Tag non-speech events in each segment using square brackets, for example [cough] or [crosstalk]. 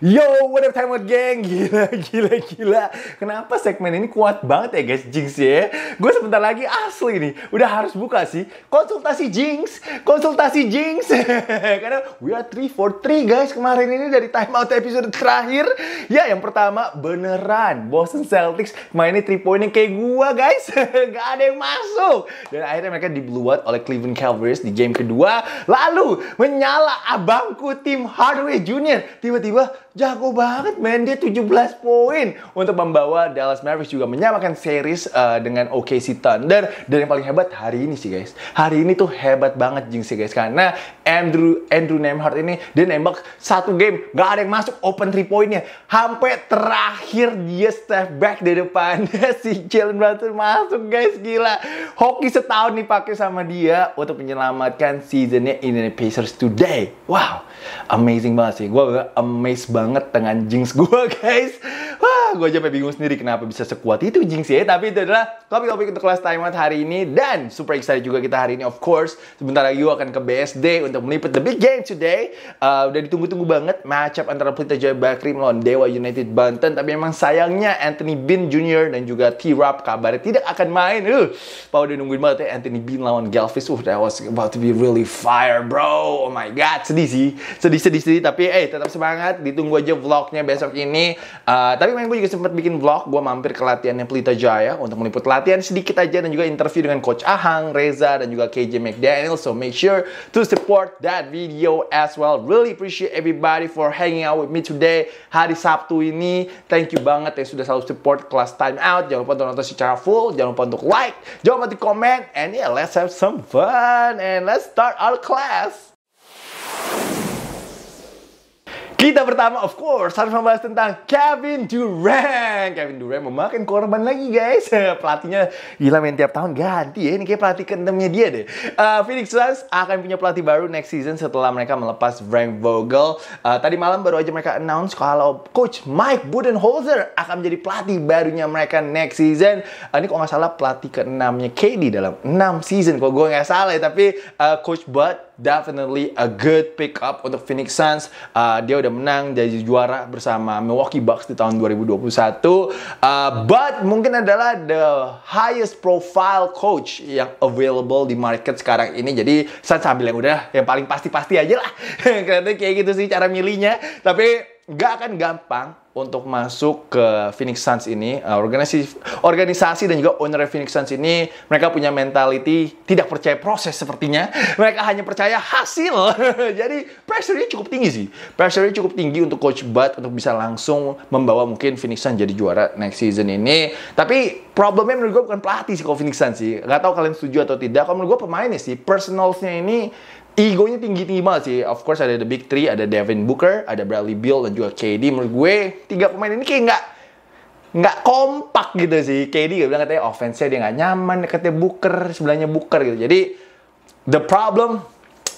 Yo, what up time out geng? [laughs] Gila, gila, gila. Kenapa segmen ini kuat banget ya guys, Jinx ya? Gue sebentar lagi asli nih, udah harus buka sih. Konsultasi Jinx, konsultasi Jinx. [laughs] Karena we are 3 for 3 guys, kemarin ini dari time out episode terakhir. Ya, yang pertama beneran, Boston Celtics mainnya 3 poinnya kayak gue guys. [laughs] Gak ada yang masuk. Dan akhirnya mereka out oleh Cleveland Cavaliers di game kedua. Lalu, menyala abangku tim Hardaway Junior. Tiba-tiba jago banget men dia 17 poin untuk membawa Dallas Mavericks juga menyamakan series uh, dengan OKC Thunder dan yang paling hebat hari ini sih guys hari ini tuh hebat banget jinx sih guys karena Andrew Andrew Nembhard ini dia nembak satu game gak ada yang masuk open three poinnya, sampai terakhir dia step back di depannya [laughs] si Jalen Brunson masuk guys gila hoki setahun dipakai sama dia untuk menyelamatkan seasonnya Indiana Pacers today wow amazing banget sih gue amazed banget banget dengan jinx gue [laughs] guys. Wah, gue aja bingung sendiri kenapa bisa sekuat itu jinx ya. Tapi itu adalah topik-topik untuk kelas time out hari ini. Dan super excited juga kita hari ini of course. Sebentar lagi gue akan ke BSD untuk meliput the big game today. Uh, udah ditunggu-tunggu banget matchup antara Pelita Jaya Bakri melawan Dewa United Banten. Tapi memang sayangnya Anthony Bean Jr. dan juga T-Rap kabarnya tidak akan main. Uh, Pak udah nungguin banget ya Anthony Bean lawan Galvis. Uh, that was about to be really fire bro. Oh my god, sedih sih. Sedih-sedih-sedih. Tapi eh tetap semangat. Ditunggu gue aja vlognya besok ini. Uh, tapi main gue juga sempat bikin vlog, gue mampir ke latihannya Pelita Jaya untuk meliput latihan sedikit aja dan juga interview dengan Coach Ahang, Reza, dan juga KJ McDaniel. So make sure to support that video as well. Really appreciate everybody for hanging out with me today hari Sabtu ini. Thank you banget yang sudah selalu support kelas time out. Jangan lupa untuk nonton secara full, jangan lupa untuk like, jangan lupa untuk comment, and yeah, let's have some fun and let's start our class. Kita pertama, of course, harus membahas tentang Kevin Durant. Kevin Durant memakan korban lagi, guys. [laughs] Pelatihnya, gila main tiap tahun ganti ya. Ini kayak pelatih keenamnya dia deh. Uh, Phoenix Suns akan punya pelatih baru next season setelah mereka melepas Frank Vogel. Uh, tadi malam baru aja mereka announce kalau Coach Mike Budenholzer akan menjadi pelatih barunya mereka next season. Uh, ini kok nggak salah pelatih keenamnya KD dalam 6 season. Kok gue nggak salah ya, tapi uh, Coach Bud definitely a good pick up untuk Phoenix Suns. Uh, dia udah menang jadi juara bersama Milwaukee Bucks di tahun 2021. Uh, but mungkin adalah the highest profile coach yang available di market sekarang ini. Jadi Suns ambil yang udah yang paling pasti-pasti aja lah. [laughs] Karena kayak gitu sih cara milihnya. Tapi nggak akan gampang untuk masuk ke Phoenix Suns ini eh, organisasi organisasi dan juga owner Phoenix Suns ini mereka punya mentality tidak percaya proses sepertinya [laughs] mereka hanya percaya hasil [laughs] jadi pressure-nya cukup tinggi sih pressure-nya cukup tinggi untuk coach Bud untuk bisa langsung membawa mungkin Phoenix Suns jadi juara next season ini tapi problemnya menurut gue bukan pelatih sih kalau Phoenix Suns sih nggak tahu kalian setuju atau tidak kalau menurut gue pemainnya sih personalsnya ini egonya tinggi-tinggi banget sih. Of course ada the big three, ada Devin Booker, ada Bradley Beal dan juga KD. Menurut gue tiga pemain ini kayak nggak nggak kompak gitu sih. KD gak bilang katanya offense-nya dia nggak nyaman, katanya Booker, sebelahnya Booker gitu. Jadi the problem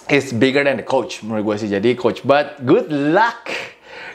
is bigger than the coach menurut gue sih. Jadi coach, but good luck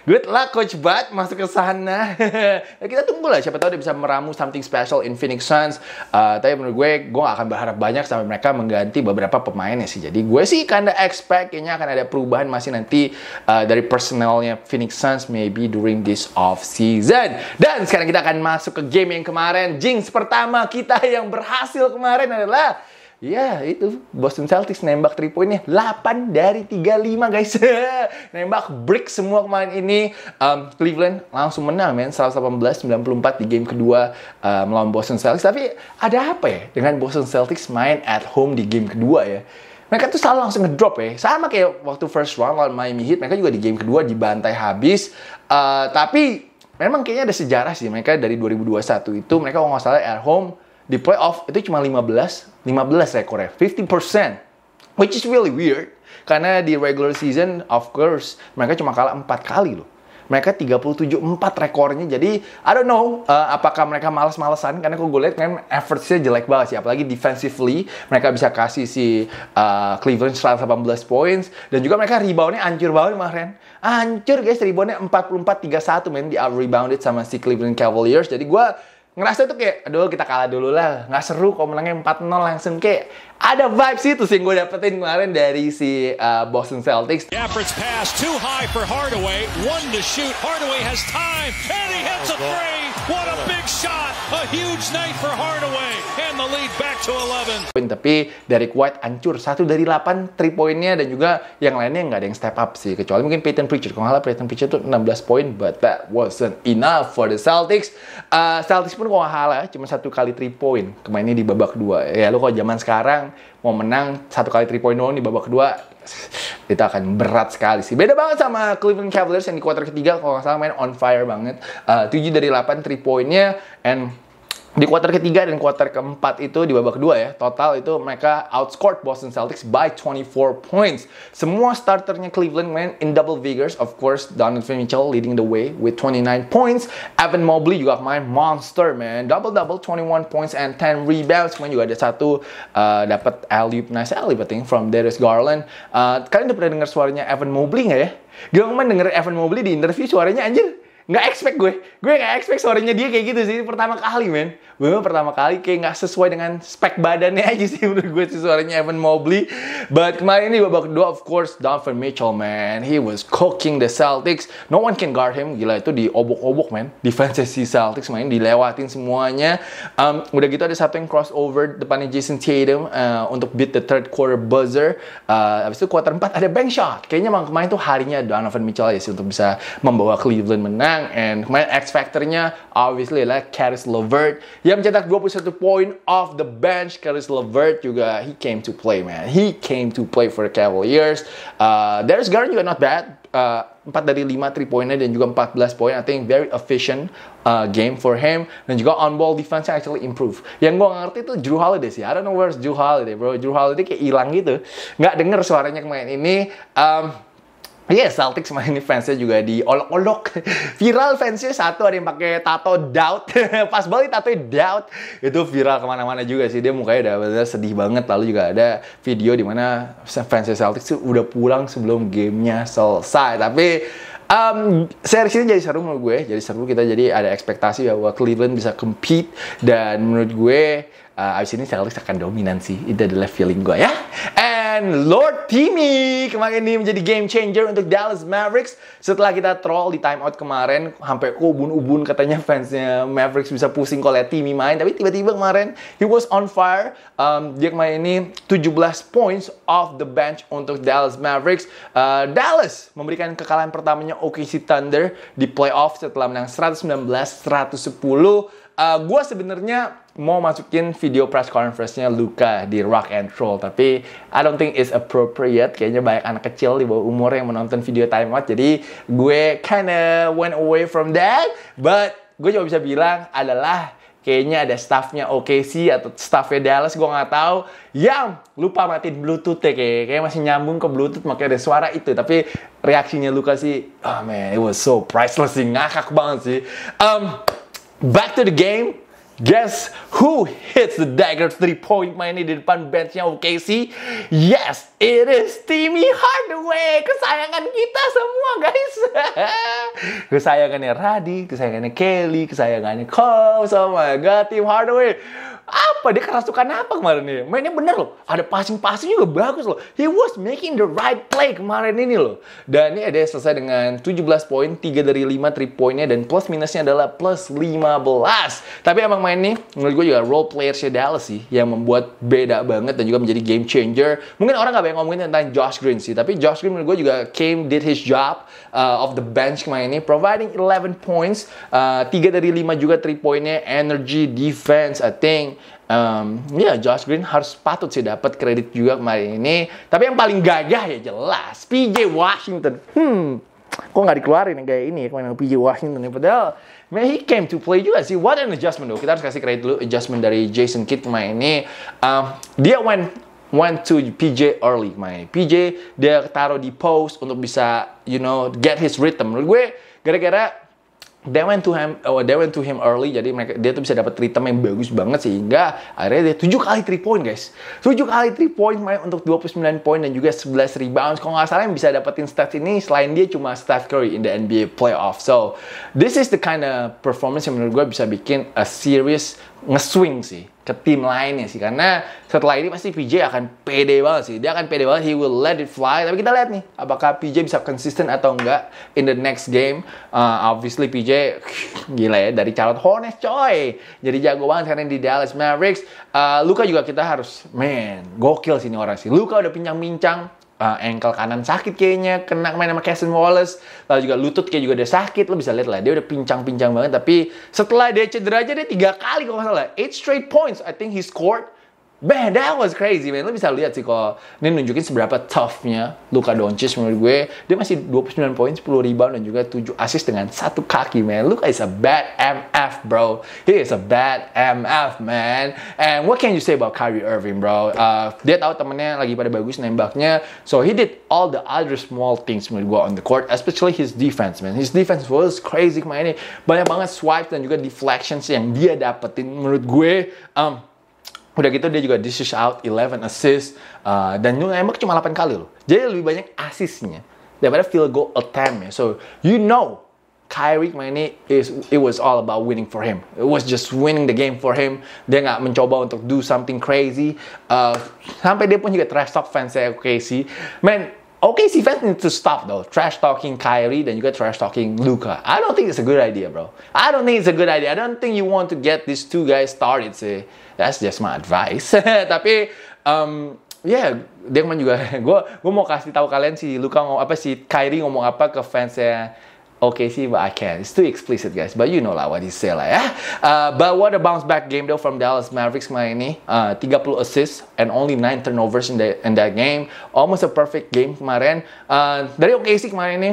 Good luck Coach Bud masuk ke sana. [laughs] kita tunggu lah siapa tahu dia bisa meramu something special in Phoenix Suns. Uh, tapi menurut gue, gue gak akan berharap banyak sampai mereka mengganti beberapa pemainnya sih. Jadi gue sih kinda expect kayaknya akan ada perubahan masih nanti uh, dari personalnya Phoenix Suns maybe during this off season. Dan sekarang kita akan masuk ke game yang kemarin. Jinx pertama kita yang berhasil kemarin adalah Ya itu Boston Celtics nembak 3 poinnya 8 dari 35 guys [laughs] Nembak break semua kemarin ini um, Cleveland langsung menang men 118-94 di game kedua uh, Melawan Boston Celtics Tapi ada apa ya dengan Boston Celtics main at home di game kedua ya mereka tuh selalu langsung ngedrop ya. Sama kayak waktu first round lawan Miami Heat, mereka juga di game kedua dibantai habis. Uh, tapi memang kayaknya ada sejarah sih mereka dari 2021 itu mereka kalau nggak salah at home di playoff itu cuma 15 15 rekornya 50% which is really weird karena di regular season of course mereka cuma kalah 4 kali loh mereka 37-4 rekornya jadi I don't know uh, apakah mereka males malesan karena kalau gue lihat kan effortsnya jelek banget sih apalagi defensively mereka bisa kasih si uh, Cleveland 118 points dan juga mereka reboundnya ancur banget kemarin ancur guys reboundnya 44-31 men di rebounded sama si Cleveland Cavaliers jadi gue ngerasa tuh kayak aduh kita kalah dulu lah nggak seru kalau menangnya 4-0 langsung kayak ada vibes itu sih yang gue dapetin kemarin dari si uh, Boston Celtics. Gafford's pass too high for Hardaway, one to shoot. Hardaway has time and he hits a three. What a big shot, a huge night for Hardaway and the lead back to 11. Tapi dari White hancur satu dari 8 three poinnya dan juga yang lainnya nggak ada yang step up sih kecuali mungkin Peyton Pritchard. Kalau nggak Peyton Pritchard tuh 16 poin, but that wasn't enough for the Celtics. Uh, Celtics pun kalau nggak salah cuma satu kali three point ini di babak kedua. Ya lu kalau zaman sekarang mau menang satu kali 3.0 di babak kedua kita akan berat sekali sih. Beda banget sama Cleveland Cavaliers yang di kuarter ketiga kalau nggak salah main on fire banget. Eh, uh, 7 dari 8 3 pointnya and di kuarter ketiga dan kuarter keempat itu di babak kedua ya, total itu mereka outscored Boston Celtics by 24 points. Semua starternya Cleveland main in double figures, of course Donovan Mitchell leading the way with 29 points. Evan Mobley juga main monster man, double double 21 points and 10 rebounds. Kemudian juga ada satu uh, dapat alley nice alley I from Darius Garland. Uh, kalian udah pernah dengar suaranya Evan Mobley nggak ya? Gue kemarin denger Evan Mobley di interview suaranya anjir nggak expect gue gue nggak expect suaranya dia kayak gitu sih pertama kali men memang pertama kali kayak nggak sesuai dengan spek badannya aja sih [laughs] menurut gue sih suaranya Evan Mobley. But kemarin ini babak kedua of course Donovan Mitchell man, he was cooking the Celtics. No one can guard him. Gila itu di obok obok man. Defense si Celtics main dilewatin semuanya. Um, udah gitu ada satu yang crossover depannya Jason Tatum uh, untuk beat the third quarter buzzer. Uh, habis itu quarter 4 ada bank shot. Kayaknya emang kemarin tuh harinya Donovan Mitchell ya sih untuk bisa membawa Cleveland menang. And kemarin X Factor-nya obviously lah like Caris LeVert dia mencetak 21 poin off the bench. Karis LeVert juga he came to play man. He came to play for the Cavaliers. Uh, Darius Garland juga not bad. Uh, 4 dari 5 3 poinnya dan juga 14 poin. I think very efficient uh, game for him. Dan juga on ball defense actually improve. Yang gue ngerti itu Drew Holiday sih. I don't know where's Drew Holiday bro. Drew Holiday kayak hilang gitu. Nggak denger suaranya kemarin ini. Um, Iya, yeah, Celtics main ini fansnya juga diolok-olok. Viral fansnya satu ada yang pakai tato doubt. [laughs] Pas balik tato doubt. Itu viral kemana-mana juga sih. Dia mukanya udah bener sedih banget. Lalu juga ada video di mana fansnya Celtics tuh udah pulang sebelum gamenya selesai. Tapi um, series ini jadi seru menurut gue. Jadi seru kita jadi ada ekspektasi bahwa Cleveland bisa compete dan menurut gue uh, abis ini Celtics akan dominan sih. Itu adalah feeling gue ya dan Lord Timmy kemarin ini menjadi game changer untuk Dallas Mavericks setelah kita troll di timeout kemarin sampai ubun-ubun katanya fansnya Mavericks bisa pusing kalau lihat Timmy main tapi tiba-tiba kemarin he was on fire um, dia kemarin ini 17 points off the bench untuk Dallas Mavericks uh, Dallas memberikan kekalahan pertamanya OKC Thunder di playoff setelah menang 119-110 uh, gue sebenarnya mau masukin video press conference-nya Luka di Rock and Roll tapi I don't think it's appropriate kayaknya banyak anak kecil di bawah umur yang menonton video time timeout jadi gue kinda went away from that but gue juga bisa bilang adalah kayaknya ada staffnya OKC atau staffnya Dallas gue nggak tahu yang lupa matiin Bluetooth ya kayak kayak masih nyambung ke Bluetooth makanya ada suara itu tapi reaksinya Luka sih oh man it was so priceless sih ngakak banget sih um, back to the game Guess who hits the dagger three point mainnya di depan benchnya OKC? Yes, it is Timmy Hardaway, kesayangan kita semua guys. [laughs] kesayangannya Radi, kesayangannya Kelly, kesayangannya Cole. Oh my god, Tim Hardaway apa dia kerasukan apa kemarin ini? Mainnya bener loh. Ada passing-passing juga bagus loh. He was making the right play kemarin ini loh. Dan ini ada selesai dengan 17 poin, 3 dari 5 3 poinnya dan plus minusnya adalah plus 15. Tapi emang main ini menurut gue juga role player Dallas sih yang membuat beda banget dan juga menjadi game changer. Mungkin orang gak banyak ngomongin tentang Josh Green sih, tapi Josh Green menurut gue juga came did his job uh, of the bench kemarin ini providing 11 points, uh, 3 dari 5 juga 3 poinnya, energy, defense, I think um, ya Josh Green harus patut sih dapat kredit juga kemarin ini. Tapi yang paling gagah ya jelas PJ Washington. Hmm, kok nggak dikeluarin kayak ini kemarin PJ Washington ya padahal man, he came to play juga sih what an adjustment though kita harus kasih kredit dulu adjustment dari Jason Kidd kemarin ini um, dia went went to PJ early kemarin PJ dia taruh di post untuk bisa you know get his rhythm menurut gue gara-gara they went to him oh, they went to him early jadi mereka dia tuh bisa dapat treatment yang bagus banget sehingga akhirnya dia 7 kali 3 point guys 7 kali 3 point main untuk 29 point dan juga 11 rebounds kalau nggak salah yang bisa dapetin stats ini selain dia cuma Steph Curry in the NBA playoff so this is the kind of performance yang menurut gue bisa bikin a serious nge-swing sih ke tim lainnya sih karena setelah ini pasti PJ akan pede banget sih dia akan pede banget he will let it fly tapi kita lihat nih apakah PJ bisa konsisten atau enggak in the next game uh, obviously PJ [laughs] gila ya dari Charlotte Hornets coy jadi jago banget karena di Dallas Mavericks uh, Luka juga kita harus man gokil sih ini orang sih Luka udah pincang-pincang uh, ah, ankle kanan sakit kayaknya kena main sama Cason Wallace lalu juga lutut kayak juga dia sakit lo bisa lihat lah dia udah pincang-pincang banget tapi setelah dia cedera aja dia tiga kali kalau nggak salah eight straight points I think he scored Man, that was crazy, man. Lo bisa lihat sih kalau ini nunjukin seberapa toughnya Luka Doncic menurut gue. Dia masih 29 poin, 10 rebound, dan juga 7 assist dengan satu kaki, man. Luka is a bad MF, bro. He is a bad MF, man. And what can you say about Kyrie Irving, bro? Uh, dia tahu temennya lagi pada bagus nembaknya. So he did all the other small things menurut gue on the court, especially his defense, man. His defense was crazy kemarin. Banyak banget swipes dan juga deflections yang dia dapetin menurut gue. Um, Udah gitu dia juga dishes out 11 assist uh, dan nembak cuma 8 kali loh. Jadi lebih banyak asisnya daripada field goal attempt ya. So you know Kyrie ini is it was all about winning for him. It was just winning the game for him. Dia nggak mencoba untuk do something crazy. Uh, sampai dia pun juga trash talk fans saya OKC. Man, OKC fans need to stop though. Trash talking Kyrie, then you get trash talking Luca. I don't think it's a good idea, bro. I don't think it's a good idea. I don't think you want to get these two guys started. So That's just my advice. [laughs] Tapi um, yeah, dia juga gue [laughs] gue mau kasih tahu kalian si Luca ngomong apa si Kyrie ngomong apa ke fansnya Okay, see, but I can't. It's too explicit, guys. But you know lah what he say lah ya. Uh, but what a bounce back game though from Dallas Mavericks main ini. Uh, 30 assists and only 9 turnovers in, the, in that game. Almost a perfect game kemarin. Uh, dari OKC kemarin ini,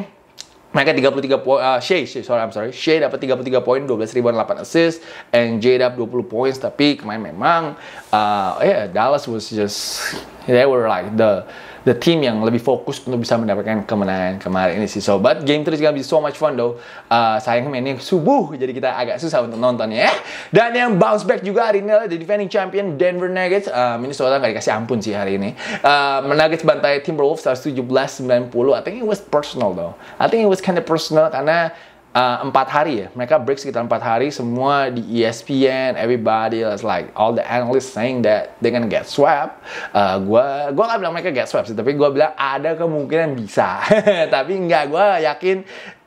mereka 33 poin, uh, Shea, Shea, sorry, I'm sorry. Shea dapat 33 poin, 12 ribuan, 8 assist, and J dapat 20 poin, tapi kemarin memang, uh, yeah, Dallas was just, they were like the, the team yang lebih fokus untuk bisa mendapatkan kemenangan kemarin ini sih sobat game terus gonna be so much fun though uh, sayang mainnya subuh jadi kita agak susah untuk nonton ya dan yang bounce back juga hari ini adalah the defending champion Denver Nuggets uh, Minnesota nggak dikasih ampun sih hari ini uh, Nuggets bantai Timberwolves 117-90 I think it was personal though I think it was kind of personal karena Ah, empat uh, hari ya mereka break sekitar empat hari semua di ESPN everybody was like all the analysts saying that they gonna get swept uh, ah, gue gue gak bilang mereka get swept sih tapi gue bilang ada kemungkinan bisa [laughs] tapi nggak gue yakin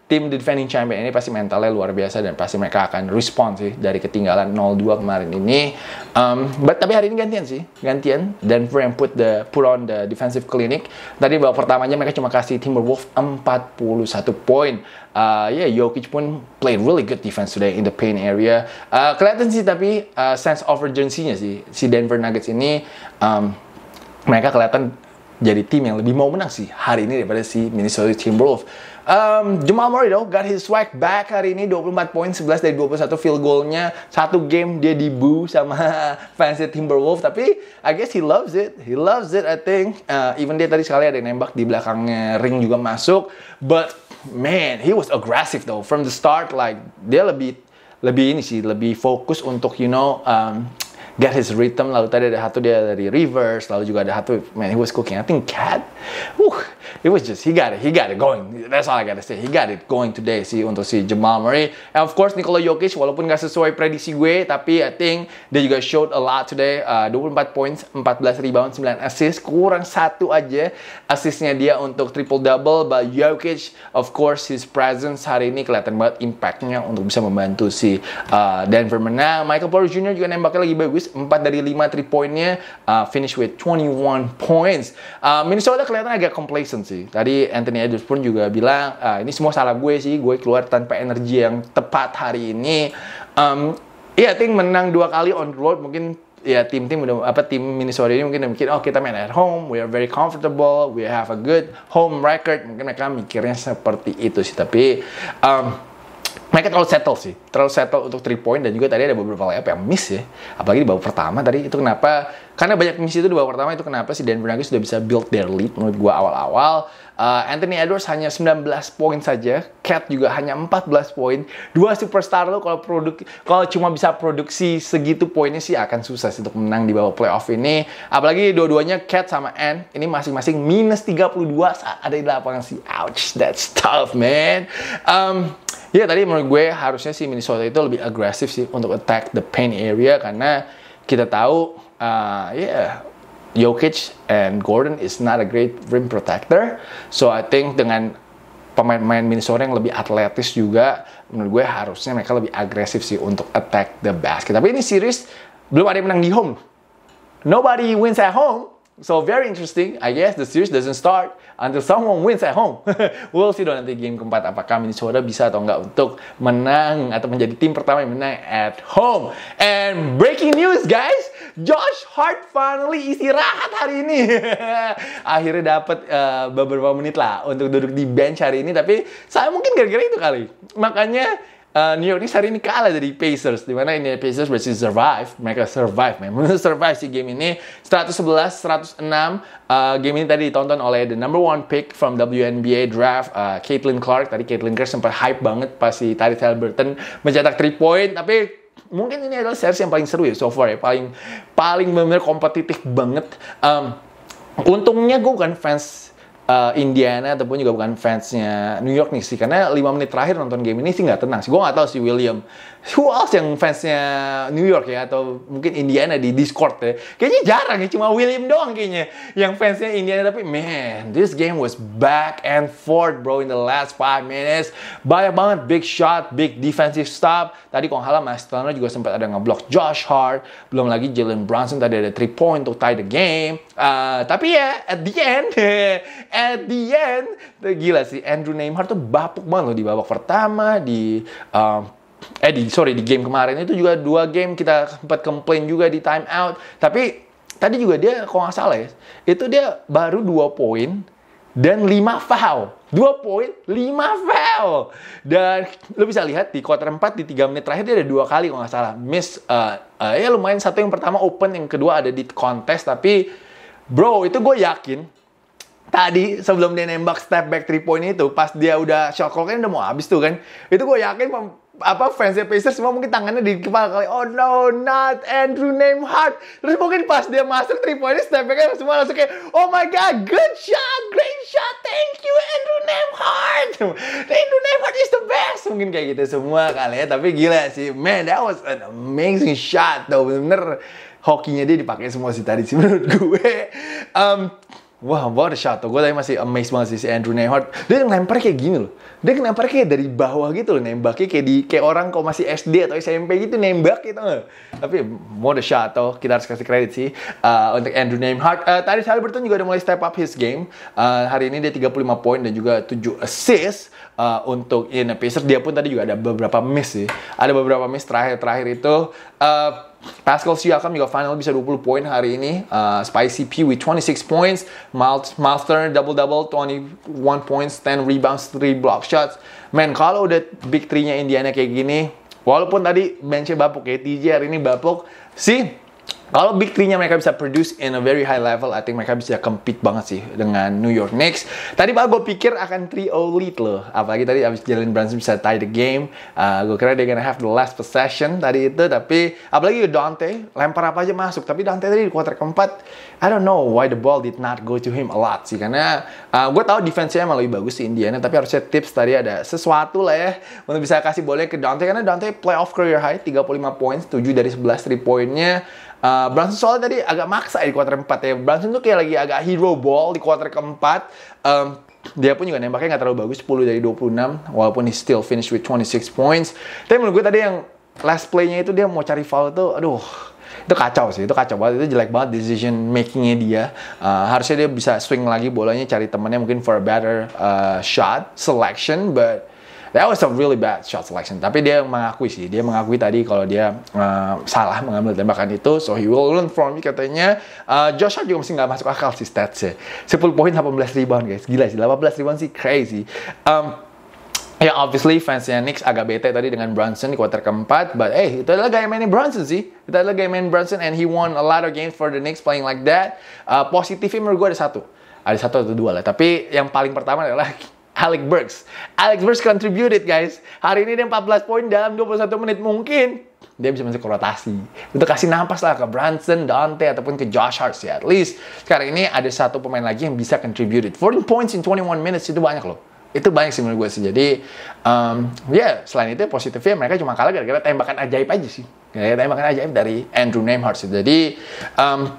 tim the defending champion ini pasti mentalnya luar biasa dan pasti mereka akan respon sih dari ketinggalan 0-2 kemarin ini. Um, but, tapi hari ini gantian sih, gantian. Denver yang put the put on the defensive clinic. Tadi babak pertamanya mereka cuma kasih Timberwolves 41 poin. Uh, ya yeah, Jokic pun play really good defense today in the paint area. Uh, kelihatan sih tapi uh, sense of urgency-nya sih si Denver Nuggets ini um, mereka kelihatan jadi tim yang lebih mau menang sih hari ini daripada si Minnesota Timberwolves Um, Jamal Murray though got his swag back hari ini 24 poin 11 dari 21 field goalnya satu game dia dibu sama [laughs] fans Timberwolves tapi I guess he loves it he loves it I think uh, even dia tadi sekali ada yang nembak di belakangnya ring juga masuk but man he was aggressive though from the start like dia lebih lebih ini sih lebih fokus untuk you know um, get his rhythm lalu tadi ada satu dia dari reverse lalu juga ada satu man he was cooking I think Cat uh it was just he got it he got it going that's all I gotta say he got it going today sih untuk si Jamal Murray and of course Nikola Jokic walaupun gak sesuai prediksi gue tapi I think dia juga showed a lot today uh, 24 points 14 rebound 9 assist kurang satu aja assistnya dia untuk triple double but Jokic of course his presence hari ini kelihatan banget impactnya untuk bisa membantu si uh, Denver menang Michael Porter Jr juga nembaknya lagi bagus empat 4 dari 5 3 pointnya uh, finish with 21 points. Uh, Minnesota kelihatan agak complacent sih. Tadi Anthony Edwards pun juga bilang uh, ini semua salah gue sih, gue keluar tanpa energi yang tepat hari ini. Um, Iya, yeah, menang dua kali on the road mungkin ya tim-tim udah apa tim Minnesota ini mungkin mikir oh kita main at home we are very comfortable we have a good home record mungkin mereka mikirnya seperti itu sih tapi um, mereka terlalu settle sih, terlalu settle untuk 3 point dan juga tadi ada beberapa layup yang miss ya. Apalagi di babak pertama tadi itu kenapa karena banyak miss itu di babak pertama itu kenapa sih Denver Nuggets sudah bisa build their lead menurut gua awal-awal. Uh, Anthony Edwards hanya 19 poin saja, Cat juga hanya 14 poin. Dua superstar lo kalau produk kalau cuma bisa produksi segitu poinnya sih akan susah sih untuk menang di babak playoff ini. Apalagi dua-duanya Cat sama Ant ini masing-masing minus 32 saat ada di lapangan sih. Ouch, that's tough man. Um, ya yeah, tadi menurut gue harusnya si Minnesota itu lebih agresif sih untuk attack the paint area karena kita tahu uh, ya yeah, Jokic and Gordon is not a great rim protector. So I think dengan pemain-pemain Minnesota yang lebih atletis juga menurut gue harusnya mereka lebih agresif sih untuk attack the basket. Tapi ini series belum ada yang menang di home. Nobody wins at home. So very interesting. I guess the series doesn't start until someone wins at home. [laughs] we'll see nanti game keempat apakah Minnesota bisa atau enggak untuk menang atau menjadi tim pertama yang menang at home. And breaking news guys, Josh Hart finally istirahat hari ini. [laughs] Akhirnya dapat uh, beberapa menit lah untuk duduk di bench hari ini tapi saya mungkin gara-gara itu kali. Makanya uh, New York Knicks hari ini kalah dari Pacers di mana ini Pacers masih survive mereka survive memang [laughs] survive si game ini 111 106 uh, game ini tadi ditonton oleh the number one pick from WNBA draft uh, Caitlin Clark tadi Caitlin Clark sempat hype banget pas si Tyrese Talberton mencetak 3 point tapi mungkin ini adalah series yang paling seru ya so far ya paling paling benar kompetitif banget um, untungnya gue bukan fans uh, Indiana ataupun juga bukan fansnya New York nih sih karena lima menit terakhir nonton game ini sih nggak tenang sih gue nggak tahu si William who else yang fansnya New York ya atau mungkin Indiana di Discord ya kayaknya jarang ya cuma William doang kayaknya yang fansnya Indiana tapi man this game was back and forth bro in the last 5 minutes banyak banget big shot big defensive stop tadi Kong halam Turner juga sempat ada ngeblok Josh Hart belum lagi Jalen Brunson tadi ada 3 point untuk tie the game uh, tapi ya at the end [laughs] at the end gila sih Andrew Neymar tuh bapuk banget loh di babak pertama di um, eh di sorry di game kemarin itu juga dua game kita sempat komplain juga di time out tapi tadi juga dia kalau nggak salah ya itu dia baru dua poin dan lima foul. Dua poin, lima foul. Dan lo bisa lihat di quarter 4 di tiga menit terakhir dia ada dua kali kalau nggak salah. Miss uh, uh, ya lumayan satu yang pertama open, yang kedua ada di kontes tapi bro itu gue yakin tadi sebelum dia nembak step back 3 point itu pas dia udah shot clock udah mau habis tuh kan. Itu gue yakin apa fansnya Pacers semua mungkin tangannya di kepala kali oh no not Andrew Nemhart terus mungkin pas dia master three pointnya step back semua langsung kayak oh my god good shot great shot thank you Andrew Nemhart [laughs] Andrew Nemhart is the best mungkin kayak gitu semua kali ya tapi gila sih man that was an amazing shot tuh bener hokinya dia dipakai semua sih tadi sih [laughs] menurut gue um, Wah, wow, what a shot. Gue tadi masih amazed banget sih si Andrew Neymar. Dia yang ngelempar kayak gini loh. Dia ngelempar kayak dari bawah gitu loh nembaknya kayak di kayak orang kalau masih SD atau SMP gitu nembak gitu loh. Tapi what a shot toh. Kita harus kasih kredit sih uh, untuk Andrew Neymar. Uh, tadi Halliburton juga udah mulai step up his game. Uh, hari ini dia 35 poin dan juga 7 assist uh, untuk Indiana Pacers. Dia pun tadi juga ada beberapa miss sih. Ada beberapa miss terakhir-terakhir itu uh, Pascal Siakam juga final bisa 20 poin hari ini. Uh, Spicy P with 26 points. Miles, double-double, 21 points, 10 rebounds, 3 block shots. Man, kalau udah big 3-nya Indiana kayak gini, walaupun tadi benchnya bapuk ya, TJ hari ini bapuk, sih kalau big three-nya mereka bisa produce in a very high level, I think mereka bisa compete banget sih dengan New York Knicks. Tadi pak gue pikir akan 3-0 lead loh. Apalagi tadi abis Jalen Brunson bisa tie the game. Uh, ah, gue kira dia gonna have the last possession tadi itu. Tapi apalagi Dante, lempar apa aja masuk. Tapi Dante tadi di kuarter keempat, I don't know why the ball did not go to him a lot sih. Karena uh, ah, gue tahu defense-nya emang lebih bagus sih Indiana. Tapi harusnya tips tadi ada sesuatu lah ya. Untuk bisa kasih boleh ke Dante. Karena Dante playoff career high, 35 points, 7 dari 11 3 point-nya. Uh, Brunson soalnya tadi agak maksa di kuarter 4 ya. Brunson tuh kayak lagi agak hero ball di kuarter keempat. Um, dia pun juga nembaknya nggak terlalu bagus 10 dari 26 walaupun he still finish with 26 points tapi menurut gue tadi yang last play-nya itu dia mau cari foul tuh aduh itu kacau sih itu kacau banget itu jelek banget decision makingnya dia uh, harusnya dia bisa swing lagi bolanya cari temennya mungkin for a better uh, shot selection but That was a really bad shot selection. Tapi dia mengakui sih, dia mengakui tadi kalau dia uh, salah mengambil tembakan itu. So he will learn from it katanya. Uh, eh, Josh Hart juga masih nggak masuk akal sih statsnya. 10 poin, 18 rebound guys. Gila sih, 18 rebound sih crazy. Um, Ya, yeah, obviously fansnya Knicks agak bete tadi dengan Brunson di kuarter keempat, but eh, hey, itu adalah gaya mainnya Brunson sih. Itu adalah gaya main Brunson and he won a lot of games for the Knicks playing like that. Uh, positifnya menurut gue ada satu. Ada satu atau dua lah, tapi yang paling pertama adalah Alex Burks. Alex Burks contributed guys. Hari ini dia 14 poin dalam 21 menit mungkin dia bisa masuk ke rotasi. Itu kasih nafas lah ke Branson, Dante, ataupun ke Josh Hart ya. At least sekarang ini ada satu pemain lagi yang bisa contributed. 14 points in 21 minutes itu banyak loh. Itu banyak sih menurut gue sih. Jadi, um, ya yeah, selain itu positifnya mereka cuma kalah gara-gara tembakan ajaib aja sih. Gara-gara tembakan ajaib dari Andrew Neymar sih. Jadi, um,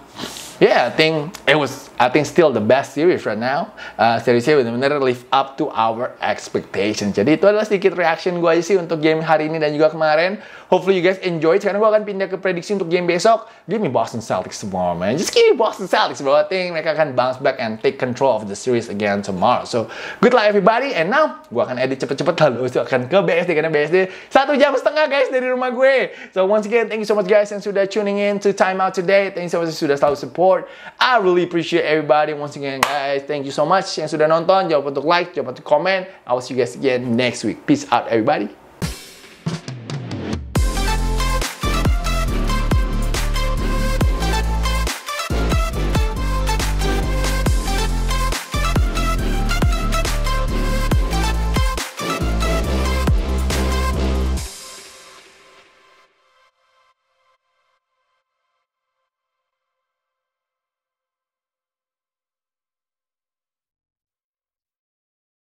yeah, I think it was, I think still the best series right now. Uh, seriesnya benar-benar live up to our expectation. Jadi itu adalah sedikit reaction gue aja sih untuk game hari ini dan juga kemarin. Hopefully you guys enjoy it. Sekarang gue akan pindah ke prediksi untuk game besok. Give me Boston Celtics tomorrow, man. Just give me Boston Celtics, bro. I think mereka akan bounce back and take control of the series again tomorrow. So, good luck everybody. And now, gue akan edit cepet-cepet [laughs] lalu itu akan ke BSD. Karena BSD satu jam setengah, guys, dari rumah gue. So, once again, thank you so much, guys, yang sudah tuning in to Time Out Today. Thank you so much yang sudah selalu support. I really appreciate everybody. Once again, guys, thank you so much yang sudah nonton. Jangan lupa untuk like, jangan lupa untuk comment. I will see you guys again next week. Peace out, everybody.